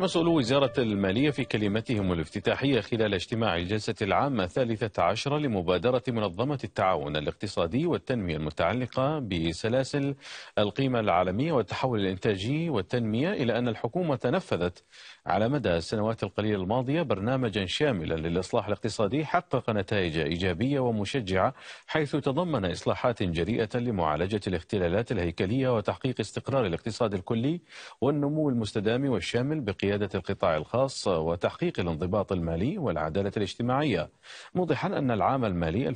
مسؤول وزارة المالية في كلمتهم الافتتاحية خلال اجتماع الجلسة العامة الثالثة عشرة لمبادرة منظمة التعاون الاقتصادي والتنمية المتعلقة بسلاسل القيمة العالمية والتحول الإنتاجي والتنمية إلى أن الحكومة نفذت على مدى السنوات القليلة الماضية برنامجا شاملا للإصلاح الاقتصادي حقق نتائج إيجابية ومشجعة حيث تضمن إصلاحات جريئة لمعالجة الاختلالات الهيكلية وتحقيق استقرار الاقتصاد الكلي والنمو المستدام والشامل بقيمة قيادة القطاع الخاص وتحقيق الانضباط المالي والعدالة الاجتماعية موضحا أن العام المالي 2018-2019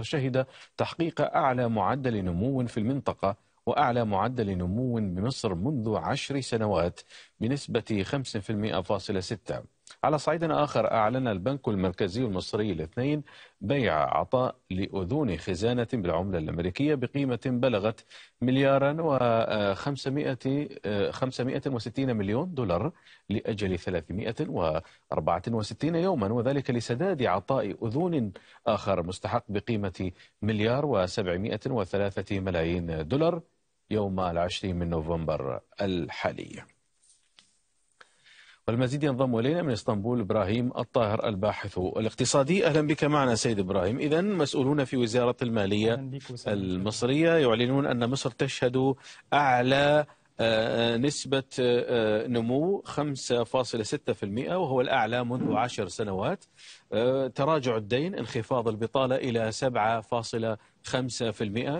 شهد تحقيق أعلى معدل نمو في المنطقة وأعلى معدل نمو بمصر منذ عشر سنوات بنسبة 5.6 على صعيد آخر أعلن البنك المركزي المصري الاثنين بيع عطاء لأذون خزانة بالعملة الأمريكية بقيمة بلغت مليارا و560 مليون دولار لأجل 364 يوما وذلك لسداد عطاء أذون آخر مستحق بقيمة مليار و703 ملايين دولار يوم العشرين من نوفمبر الحالي والمزيد ينضم الينا من اسطنبول ابراهيم الطاهر الباحث الاقتصادي اهلا بك معنا سيد ابراهيم اذا مسؤولون في وزاره الماليه المصريه يعلنون ان مصر تشهد اعلى آه، آه، نسبة آه، نمو 5.6% وهو الأعلى منذ عشر سنوات تراجع الدين انخفاض البطالة إلى 7.5%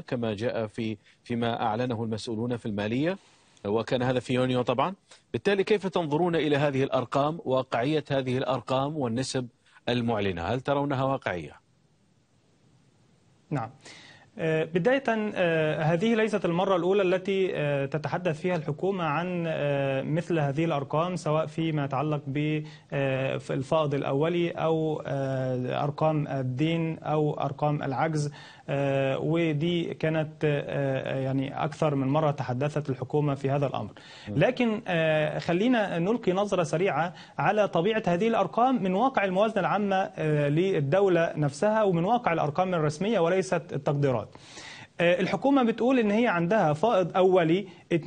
كما جاء في فيما أعلنه المسؤولون في المالية وكان هذا في يونيو طبعا بالتالي كيف تنظرون إلى هذه الأرقام واقعية هذه الأرقام والنسب المعلنة هل ترونها واقعية؟ نعم آه، بداية آه، هذه ليست المرة الأولى التي آه، تتحدث فيها الحكومة عن مثل هذه الأرقام سواء فيما يتعلق بالفائض الأولي أو أرقام الدين أو أرقام العجز ودي كانت يعني أكثر من مرة تحدثت الحكومة في هذا الأمر نعم. لكن خلينا نلقي نظرة سريعة على طبيعة هذه الأرقام من واقع الموازنة العامة للدولة نفسها ومن واقع الأرقام الرسمية وليست التقديرات الافراد آه، الحكومة بتقول إن هي عندها فائض أولي 2%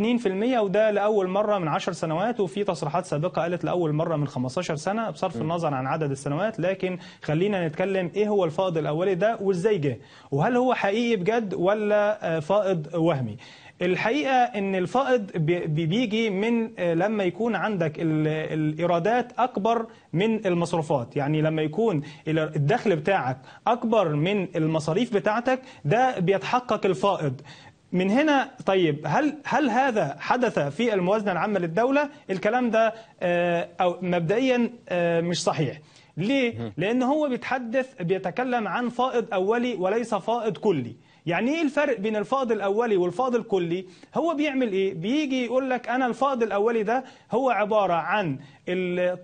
وده لأول مرة من 10 سنوات وفي تصريحات سابقة قالت لأول مرة من 15 سنة بصرف النظر عن عدد السنوات لكن خلينا نتكلم إيه هو الفائض الأولي ده وإزاي جه وهل هو حقيقي بجد ولا آه، فائض وهمي الحقيقه ان الفائض بيجي من آه، لما يكون عندك الايرادات اكبر من المصروفات يعني لما يكون الدخل بتاعك اكبر من المصاريف بتاعتك ده بيتحقق الفائض من هنا طيب هل هل هذا حدث في الموازنه العامه للدوله الكلام ده آه، او مبدئيا آه، مش صحيح ليه لان هو بيتحدث بيتكلم عن فائض اولي وليس فائض كلي يعني ايه الفرق بين الفائض الاولي والفائض الكلي هو بيعمل ايه بيجي يقول لك انا الفائض الاولي ده هو عباره عن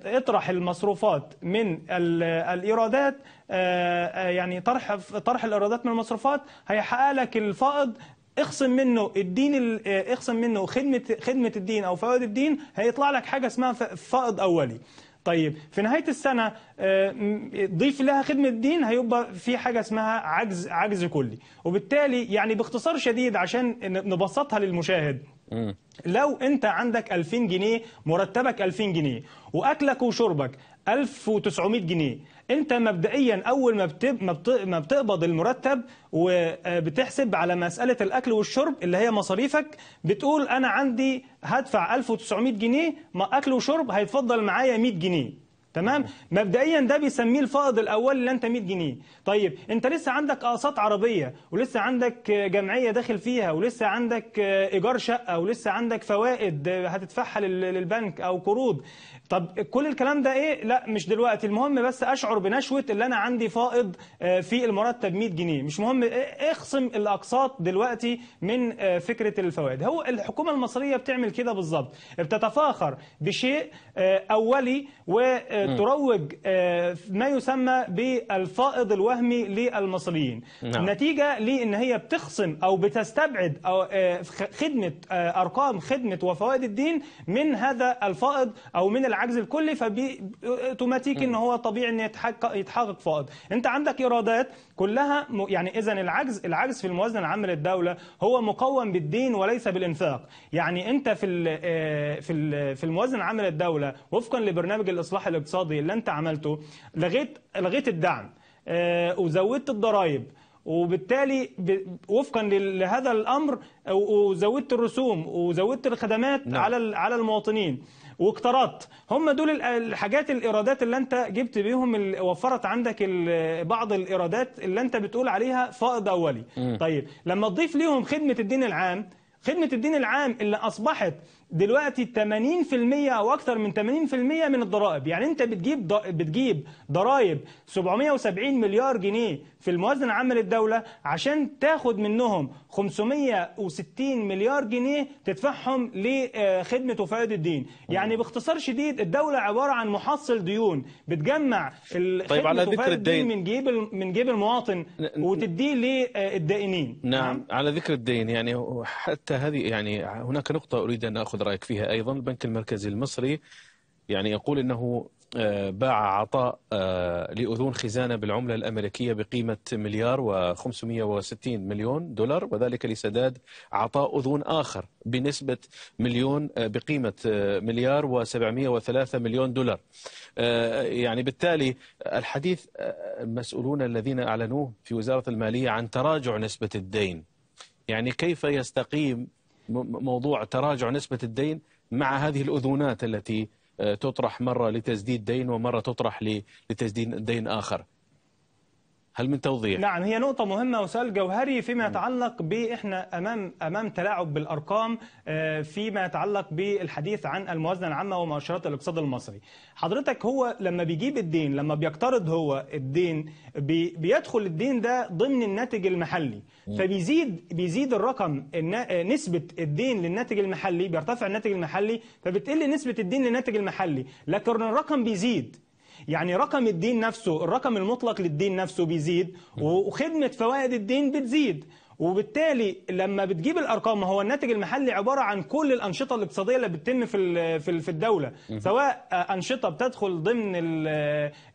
اطرح المصروفات من الايرادات آه، آه، يعني طرح طرح الايرادات من المصروفات هيحقق لك الفائض اخصم منه الدين آه، اخصم منه خدمه خدمه الدين او فوائد الدين هيطلع لك حاجه اسمها فائض اولي طيب في نهايه السنه آه، ضيف لها خدمه الدين هيبقى في حاجه اسمها عجز عجز كلي وبالتالي يعني باختصار شديد عشان نبسطها للمشاهد لو انت عندك 2000 جنيه مرتبك 2000 جنيه واكلك وشربك 1900 جنيه انت مبدئيا اول ما ما بتقبض المرتب وبتحسب على مساله الاكل والشرب اللي هي مصاريفك بتقول انا عندي هدفع 1900 جنيه ما اكل وشرب هيتفضل معايا 100 جنيه تمام مبدئيا ده بيسميه الفائض الاول اللي انت 100 جنيه طيب انت لسه عندك اقساط عربيه ولسه عندك جمعيه داخل فيها ولسه عندك ايجار شقه ولسه عندك فوائد هتدفعها للبنك او قروض طب كل الكلام ده ايه لا مش دلوقتي المهم بس اشعر بنشوه اللي انا عندي فائض آه، في المرتب 100 جنيه مش مهم إيه، اخصم الاقساط دلوقتي من آه، فكره الفوائد هو الحكومه المصريه بتعمل كده بالظبط بتتفاخر بشيء آه، اولي و آه، تروج آه، ما يسمى بالفائض الوهمي للمصريين نعم. نتيجة لأن هي بتخصم أو بتستبعد أو آه، خدمة أرقام خدمة وفوائد الدين من هذا الفائض أو من العجز الكلي فأوتوماتيك إن هو طبيعي إن يتحقق, يتحقق فائض أنت عندك إيرادات كلها يعني إذا العجز العجز في الموازنة العامة للدولة هو مقوم بالدين وليس بالإنفاق يعني أنت في في في الموازنة العامة للدولة وفقا لبرنامج الإصلاح الاقتصادي الاقتصادي اللي انت عملته لغيت لغيت الدعم آه، وزودت الضرائب وبالتالي وفقا لهذا الامر وزودت الرسوم وزودت الخدمات نعم. على على المواطنين واقترضت هم دول الحاجات الايرادات اللي انت جبت بيهم وفرت عندك بعض الايرادات اللي انت بتقول عليها فائض اولي م. طيب لما تضيف ليهم خدمه الدين العام خدمه الدين العام اللي اصبحت دلوقتي 80% او اكثر من 80% من الضرائب يعني انت بتجيب بتجيب ضرائب 770 مليار جنيه في الموازنه العامه للدوله عشان تاخد منهم 560 مليار جنيه تدفعهم لخدمه آه، وفائد الدين يعني باختصار شديد الدوله عباره عن محصل ديون بتجمع طيب على ذكر الدين من جيب من جيب المواطن وتديه للدائنين آه، نعم،, نعم على ذكر الدين يعني حتى هذه يعني هناك نقطه اريد ان اخذ ناخذ رايك فيها ايضا البنك المركزي المصري يعني يقول انه آه، باع عطاء آه، لاذون خزانه بالعمله الامريكيه بقيمه مليار و560 مليون دولار وذلك لسداد عطاء اذون اخر بنسبه مليون آه، بقيمه مليار و703 مليون دولار. يعني بالتالي الحديث المسؤولون الذين اعلنوه في وزاره الماليه عن تراجع نسبه الدين. يعني كيف يستقيم موضوع تراجع نسبة الدين مع هذه الأذونات التي آه، تطرح مرة لتسديد دين ومرة تطرح لتسديد دين آخر هل من توضيح؟ نعم هي نقطة مهمة وسؤال جوهري فيما يتعلق بإحنا أمام أمام تلاعب بالأرقام آه، فيما يتعلق بالحديث عن الموازنة العامة ومؤشرات الاقتصاد المصري. حضرتك هو لما بيجيب الدين لما بيقترض هو الدين بيدخل الدين ده ضمن الناتج المحلي فبيزيد بيزيد الرقم نسبة الدين للناتج المحلي بيرتفع الناتج المحلي فبتقل نسبة الدين للناتج المحلي لكن الرقم بيزيد يعني رقم الدين نفسه الرقم المطلق للدين نفسه بيزيد وخدمة فوائد الدين بتزيد وبالتالي لما بتجيب الارقام ما هو الناتج المحلي عباره عن كل الانشطه الاقتصاديه اللي بتتم في في الدوله سواء انشطه بتدخل ضمن الـ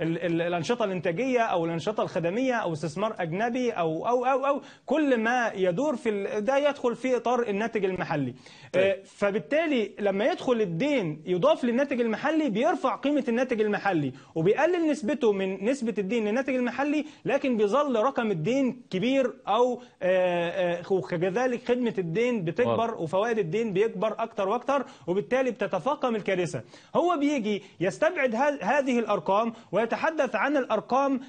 الـ الانشطه الانتاجيه او الانشطه الخدميه او استثمار اجنبي او او او او كل ما يدور في ده يدخل في اطار الناتج المحلي طيب. آه، فبالتالي لما يدخل الدين يضاف للناتج المحلي بيرفع قيمه الناتج المحلي وبيقلل نسبته من نسبه الدين للناتج المحلي لكن بيظل رقم الدين كبير او آه آه، آه، وكذلك خدمة الدين بتكبر وفوائد الدين بيكبر أكتر وأكتر وبالتالي بتتفاقم الكارثة هو بيجي يستبعد هذه الأرقام ويتحدث عن الأرقام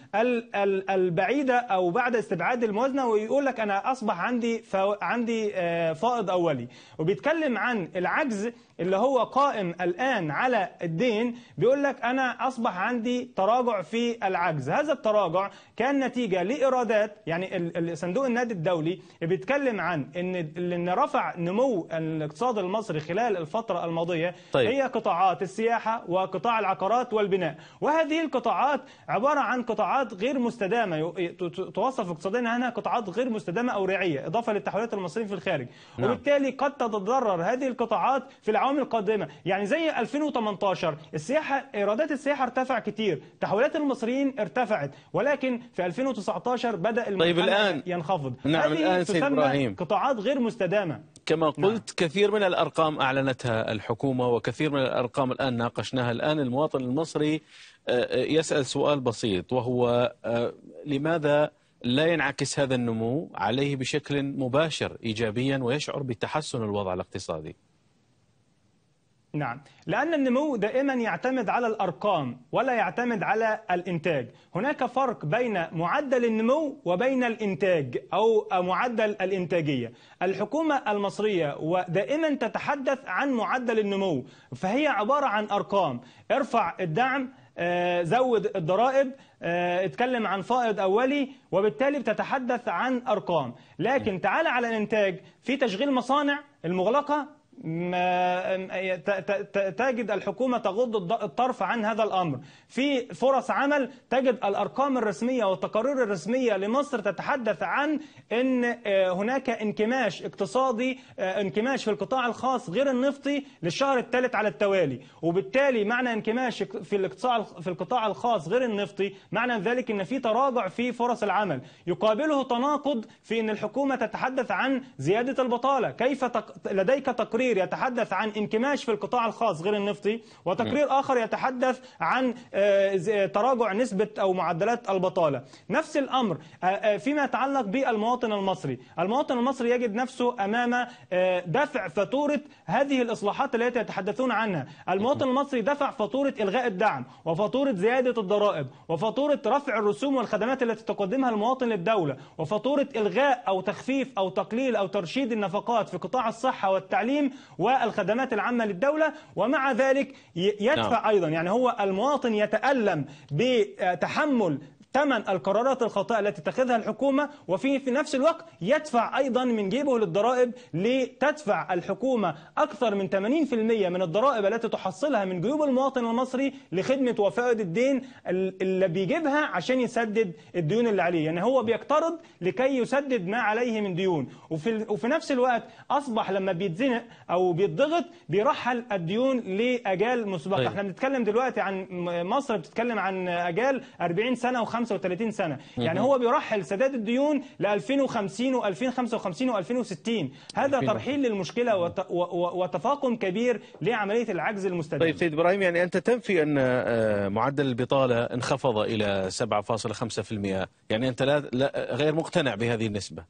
البعيدة أو بعد استبعاد الموازنة ويقول لك أنا أصبح عندي عندي آه، فائض أولي وبيتكلم عن العجز اللي هو قائم الآن على الدين بيقول لك أنا أصبح عندي تراجع في العجز هذا التراجع كان نتيجه لايرادات يعني صندوق النادي الدولي بيتكلم عن ان اللي رفع نمو الاقتصاد المصري خلال الفتره الماضيه طيب. هي قطاعات السياحه وقطاع العقارات والبناء وهذه القطاعات عباره عن قطاعات غير مستدامه توصف اقتصادنا انها قطاعات غير مستدامه او ريعيه اضافه للتحويلات المصريين في الخارج نعم. وبالتالي قد تتضرر هذه القطاعات في العوام القادمه يعني زي 2018 السياحه ايرادات السياحه ارتفع كتير تحويلات المصريين ارتفعت ولكن في 2019 بدأ طيب الآن ينخفض نعم الآن سيد إبراهيم قطاعات غير مستدامة كما نعم. قلت نعم. كثير من الأرقام أعلنتها الحكومة وكثير من الأرقام الآن ناقشناها الآن المواطن المصري آه، آه، يسأل سؤال بسيط وهو آه، لماذا لا ينعكس هذا النمو عليه بشكل مباشر إيجابيا ويشعر بتحسن الوضع الاقتصادي نعم لأن النمو دائما يعتمد على الأرقام ولا يعتمد على الإنتاج هناك فرق بين معدل النمو وبين الإنتاج أو معدل الإنتاجية الحكومة المصرية ودائما تتحدث عن معدل النمو فهي عبارة عن أرقام ارفع الدعم آه، زود الضرائب آه، اتكلم عن فائض أولي وبالتالي بتتحدث عن أرقام لكن نعم. تعال على الإنتاج في تشغيل مصانع المغلقة ما تجد الحكومة تغض الطرف عن هذا الأمر في فرص عمل تجد الأرقام الرسمية والتقارير الرسمية لمصر تتحدث عن أن آه، هناك انكماش اقتصادي آه، انكماش في القطاع الخاص غير النفطي للشهر الثالث على التوالي وبالتالي معنى انكماش في القطاع في القطاع الخاص غير النفطي معنى ذلك أن في تراجع في فرص العمل يقابله تناقض في أن الحكومة تتحدث عن زيادة البطالة كيف لديك تقرير تقرير يتحدث عن انكماش في القطاع الخاص غير النفطي وتقرير نعم. آخر يتحدث عن آه، تراجع نسبة أو معدلات البطالة نفس الأمر آه، آه، فيما يتعلق بالمواطن المصري المواطن المصري يجد نفسه أمام دفع فاتورة هذه الإصلاحات التي يتحدثون عنها المواطن نعم. المصري دفع فاتورة إلغاء الدعم وفاتورة زيادة الضرائب وفاتورة رفع الرسوم والخدمات التي تقدمها المواطن للدولة وفاتورة إلغاء أو تخفيف أو تقليل أو ترشيد النفقات في قطاع الصحة والتعليم والخدمات العامة للدولة ومع ذلك يدفع نعم. أيضا يعني هو المواطن يتألم بتحمل ثمن القرارات الخاطئة التي تتخذها الحكومة وفي في نفس الوقت يدفع أيضا من جيبه للضرائب لتدفع الحكومة أكثر من 80% من الضرائب التي تحصلها من جيوب المواطن المصري لخدمة وفائد الدين اللي بيجيبها عشان يسدد الديون اللي عليه يعني هو بيقترض لكي يسدد ما عليه من ديون وفي, وفي نفس الوقت أصبح لما بيتزنق أو بيتضغط بيرحل الديون لأجال مسبقة طيب. احنا بنتكلم دلوقتي عن مصر بتتكلم عن أجال 40 سنة و5 35 سنه يعني هو بيرحل سداد الديون ل 2050 و2055 و2060 هذا ترحيل للمشكله وتفاقم كبير لعمليه العجز المستدام طيب سيد ابراهيم يعني انت تنفي ان آه، معدل البطاله انخفض الى 7.5% يعني انت لا غير مقتنع بهذه النسبه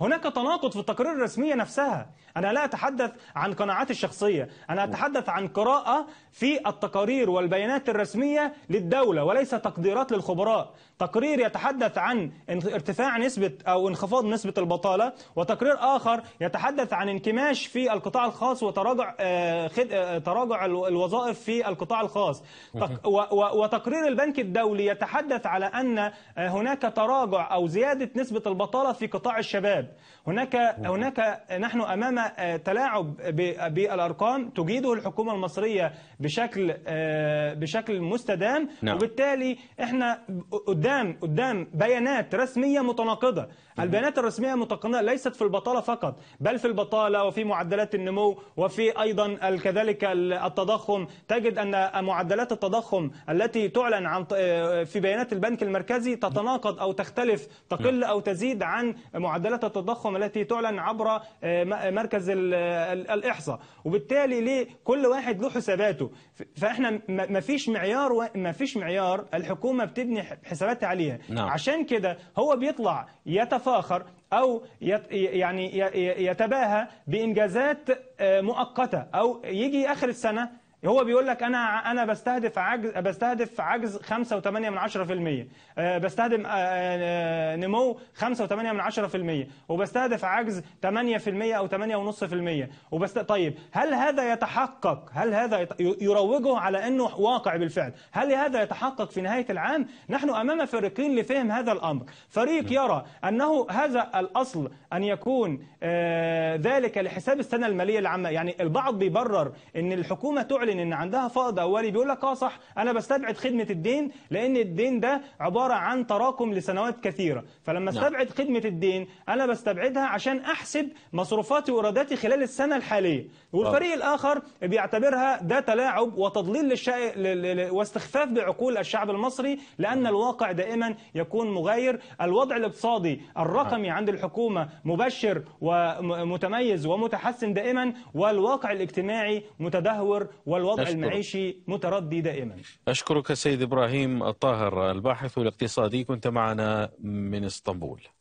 هناك تناقض في التقارير الرسمية نفسها أنا لا أتحدث عن قناعاتي الشخصية أنا أتحدث عن قراءة في التقارير والبيانات الرسمية للدولة وليس تقديرات للخبراء تقرير يتحدث عن ارتفاع نسبة أو انخفاض نسبة البطالة وتقرير آخر يتحدث عن انكماش في القطاع الخاص وتراجع آه، آه، تراجع الوظائف في القطاع الخاص وتقرير البنك الدولي يتحدث على أن آه، هناك تراجع أو زيادة نسبة البطالة في قطاع الشباب هناك هناك نحن امام آه، تلاعب بالارقام تجيده الحكومه المصريه بشكل آه، بشكل مستدام نعم. وبالتالي احنا قدام قدام بيانات رسميه متناقضه البيانات الرسميه المتناقضه ليست في البطاله فقط بل في البطاله وفي معدلات النمو وفي ايضا كذلك التضخم تجد ان معدلات التضخم التي تعلن عن آه، في بيانات البنك المركزي تتناقض او تختلف تقل نعم. او تزيد عن معدلات التضخم التضخم التي تعلن عبر آه، آه، مركز آه، الإحصاء وبالتالي ليه كل واحد له حساباته فاحنا ما فيش معيار ما فيش معيار الحكومة بتبني حساباتها عليها نعم. عشان كده هو بيطلع يتفاخر او يعني يتباهى بانجازات مؤقته او يجي اخر السنه هو بيقول لك انا انا بستهدف عجز بستهدف عجز 5.8 آه، بستهدف آه، آه، نمو 5.8 وبستهدف عجز 8% او 8.5% وبست طيب هل هذا يتحقق هل هذا يروجه على انه واقع بالفعل هل هذا يتحقق في نهايه العام نحن امام فريقين لفهم هذا الامر فريق نعم. يرى انه هذا الاصل ان يكون ذلك لحساب السنه الماليه العامه يعني البعض بيبرر ان الحكومه تعلن تعلن ان عندها فائض اولي بيقول لك اه صح انا بستبعد خدمه الدين لان الدين ده عباره عن تراكم لسنوات كثيره فلما نعم. استبعد خدمه الدين انا بستبعدها عشان احسب مصروفاتي وايراداتي خلال السنه الحاليه والفريق الاخر بيعتبرها ده تلاعب وتضليل للشيء واستخفاف بعقول الشعب المصري لان نعم. الواقع دائما يكون مغاير الوضع الاقتصادي الرقمي نعم. عند الحكومه مبشر ومتميز ومتحسن دائما والواقع الاجتماعي متدهور وال والوضع أشكرك. المعيشي متردي دائما أشكرك سيد إبراهيم الطاهر الباحث الاقتصادي كنت معنا من اسطنبول